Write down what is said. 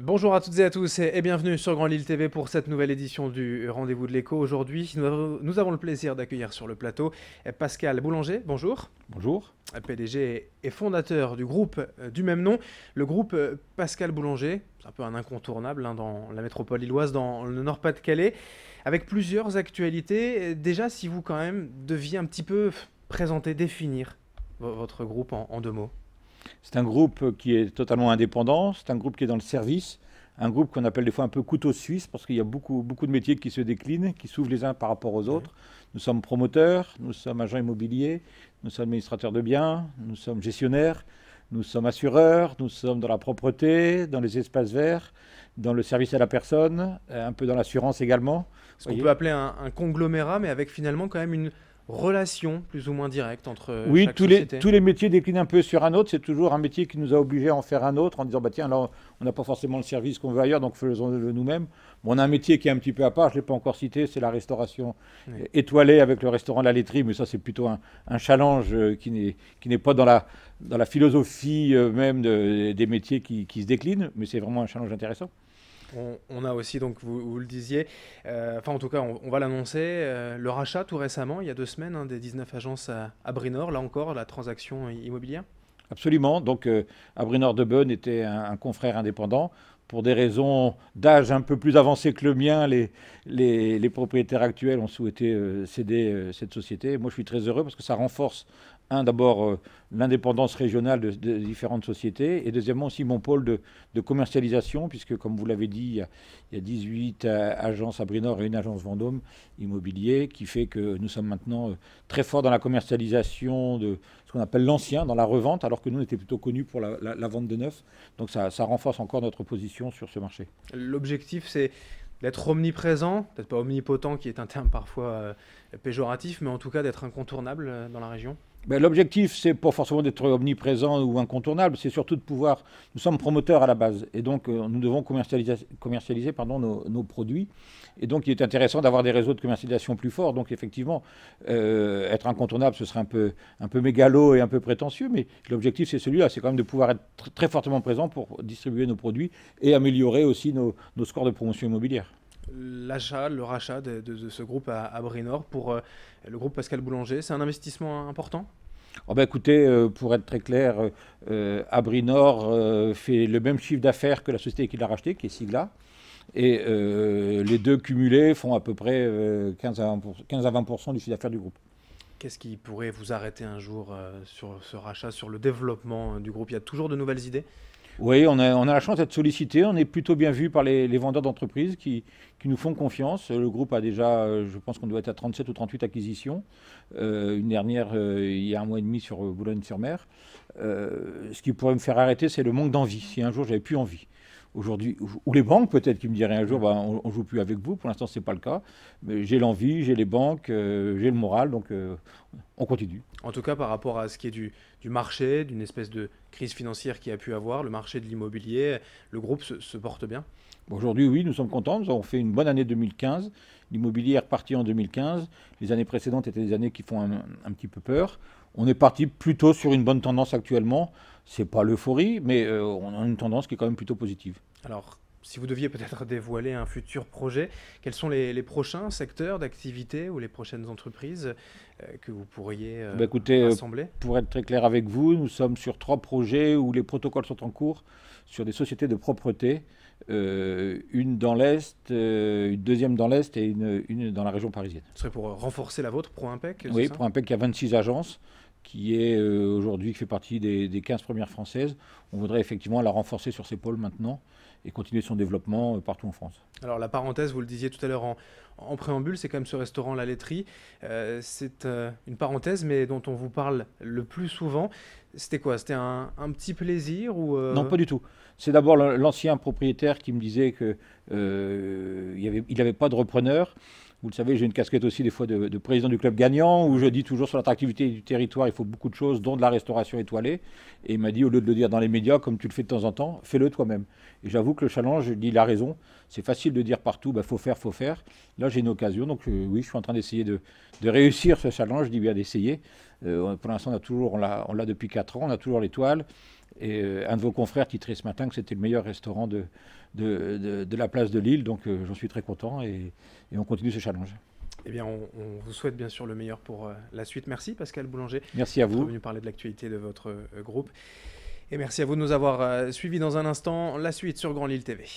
Bonjour à toutes et à tous et bienvenue sur Grand Lille TV pour cette nouvelle édition du Rendez-vous de l'écho. Aujourd'hui, nous avons le plaisir d'accueillir sur le plateau Pascal Boulanger. Bonjour. Bonjour. PDG et fondateur du groupe euh, du même nom, le groupe euh, Pascal Boulanger. C'est un peu un incontournable hein, dans la métropole lilloise, dans le Nord-Pas-de-Calais, avec plusieurs actualités. Déjà, si vous quand même deviez un petit peu présenter, définir votre groupe en deux mots. C'est un groupe qui est totalement indépendant, c'est un groupe qui est dans le service, un groupe qu'on appelle des fois un peu couteau suisse, parce qu'il y a beaucoup, beaucoup de métiers qui se déclinent, qui s'ouvrent les uns par rapport aux autres. Nous sommes promoteurs, nous sommes agents immobiliers, nous sommes administrateurs de biens, nous sommes gestionnaires, nous sommes assureurs, nous sommes dans la propreté, dans les espaces verts, dans le service à la personne, euh, un peu dans l'assurance également. Ce qu'on peut appeler un, un conglomérat, mais avec finalement quand même une relation plus ou moins directe entre euh, oui tous les tous les métiers déclinent un peu sur un autre c'est toujours un métier qui nous a obligés à en faire un autre en disant bah tiens alors on n'a pas forcément le service qu'on veut ailleurs donc faisons-le nous-mêmes on a un métier qui est un petit peu à part je l'ai pas encore cité c'est la restauration étoilée avec le restaurant de la laiterie mais ça c'est plutôt un, challenge euh, qui n'est qui n'est pas dans la dans la philosophie euh, même des métiers qui, qui se déclinent mais c'est vraiment un challenge intéressant on, a aussi, donc vous, le disiez, euh, enfin en tout cas on, va l'annoncer, euh, le rachat tout récemment, il y a deux semaines, hein, des 19 agences à, Brinor, là encore la transaction immobilière Absolument. Donc, euh, à Abrinor de Bonne était un, confrère indépendant. Pour des raisons d'âge un peu plus avancé que le mien, les, propriétaires actuels ont souhaité céder cette société. Moi, je suis très heureux parce que ça renforce un, d'abord, euh, l'indépendance régionale de, différentes sociétés, et deuxièmement aussi mon pôle de, commercialisation, puisque comme vous l'avez dit, il y, a, 18 euh, agences à Brinor et une agence Vendôme immobilier, qui fait que nous sommes maintenant euh, très forts dans la commercialisation de ce qu'on appelle l'ancien, dans la revente, alors que nous, on était plutôt connus pour la, vente de neuf. Donc ça, renforce encore notre position sur ce marché. L'objectif, c'est d'être omniprésent, peut-être pas omnipotent, qui est un terme parfois péjoratif, mais en tout cas d'être incontournable euh, dans la région ben, L'objectif, c'est pas forcément d'être omniprésent ou incontournable, c'est surtout de pouvoir. Nous sommes promoteurs à la base, et donc euh, nous devons commercialiser, commercialiser pardon, nos, produits. Et donc il est intéressant d'avoir des réseaux de commercialisation plus forts. Donc effectivement, euh, être incontournable, ce serait un peu, un peu mégalo et un peu prétentieux, mais l'objectif, c'est celui-là, c'est quand même de pouvoir être très fortement présent pour distribuer nos produits et améliorer aussi nos scores de promotion immobilière l'achat, le rachat de, ce groupe à, Abrinor pour euh, le groupe Pascal Boulanger. C'est un investissement important oh ben écoutez, euh, pour être très clair, euh, Abrinor fait le même chiffre d'affaires que la société qui l'a racheté, qui est Sigla. Et les deux cumulés font à peu près 15 15 à 20 du chiffre d'affaires du groupe. Qu'est-ce qui pourrait vous arrêter un jour sur ce rachat, sur le développement du groupe Il y a toujours de nouvelles idées oui, on a, la chance d'être sollicité. On est plutôt bien vu par les, vendeurs d'entreprises qui, nous font confiance. Le groupe a déjà, euh, je pense qu'on doit être à 37 ou 38 acquisitions. Euh, une dernière euh, il y a un mois et demi sur Boulogne-sur-Mer. ce qui pourrait me faire arrêter, c'est le manque d'envie. Si un jour j'avais plus envie aujourd'hui, ou les banques peut-être qui me diraient un jour, bah, on ne joue plus avec vous. Pour l'instant, ce n'est pas le cas. Mais j'ai l'envie, j'ai les banques, euh, j'ai le moral, donc euh, on continue. En tout cas, par rapport à ce qui est du, marché, d'une espèce de crise financière qui a pu avoir, le marché de l'immobilier, le groupe se, porte bien Aujourd'hui, oui, nous sommes contents. Nous avons fait une bonne année 2015. L'immobilier est reparti en 2015. Les années précédentes étaient des années qui font un petit peu peur. On est parti plutôt sur une bonne tendance actuellement c'est pas l'euphorie, mais euh, on a une tendance qui est quand même plutôt positive. Alors, si vous deviez peut-être dévoiler un futur projet, quels sont les, prochains secteurs d'activité ou les prochaines entreprises euh, que vous pourriez euh, bah, écoutez, euh, rassembler Pour être très clair avec vous, nous sommes sur trois projets où les protocoles sont en cours sur des sociétés de propreté, une dans l'Est, une deuxième dans l'Est et une, une, dans la région parisienne. Ce serait pour renforcer la vôtre, ProImpec Oui, ProImpec qui a 26 agences qui est euh, aujourd'hui, qui fait partie des, 15 premières françaises. On voudrait effectivement la renforcer sur ses pôles maintenant et continuer son développement euh, partout en France. Alors la parenthèse, vous le disiez tout à l'heure en, préambule, c'est quand même ce restaurant La Laiterie. Euh, c'est une parenthèse, mais dont on vous parle le plus souvent. C'était quoi C'était un, petit plaisir ou Non, pas du tout. C'est d'abord l'ancien propriétaire qui me disait qu'il n'avait il avait pas de repreneur vous le savez, j'ai une casquette aussi des fois de, président du club gagnant, où je dis toujours sur l'attractivité du territoire, il faut beaucoup de choses, dont de la restauration étoilée. Et il m'a dit, au lieu de le dire dans les médias, comme tu le fais de temps en temps, fais-le toi-même. Et j'avoue que le challenge, il a raison, c'est facile de dire partout, bah, faut faire, faut faire. Là, j'ai une occasion, donc euh, oui, je suis en train d'essayer de, réussir ce challenge, je dis bien d'essayer. Euh, pour l'instant, on a toujours, on l'a depuis 4 ans, on a toujours l'étoile. Et euh, un de vos confrères titrait ce matin que c'était le meilleur restaurant de, de, la place de Lille. Donc euh, j'en suis très content et, on continue ce challenge. Eh bien, on, vous souhaite bien sûr le meilleur pour euh, la suite. Merci Pascal Boulanger. Merci à vous. venu parler de l'actualité de votre groupe. Et merci à vous de nous avoir suivis dans un instant. La suite sur Grand Lille TV.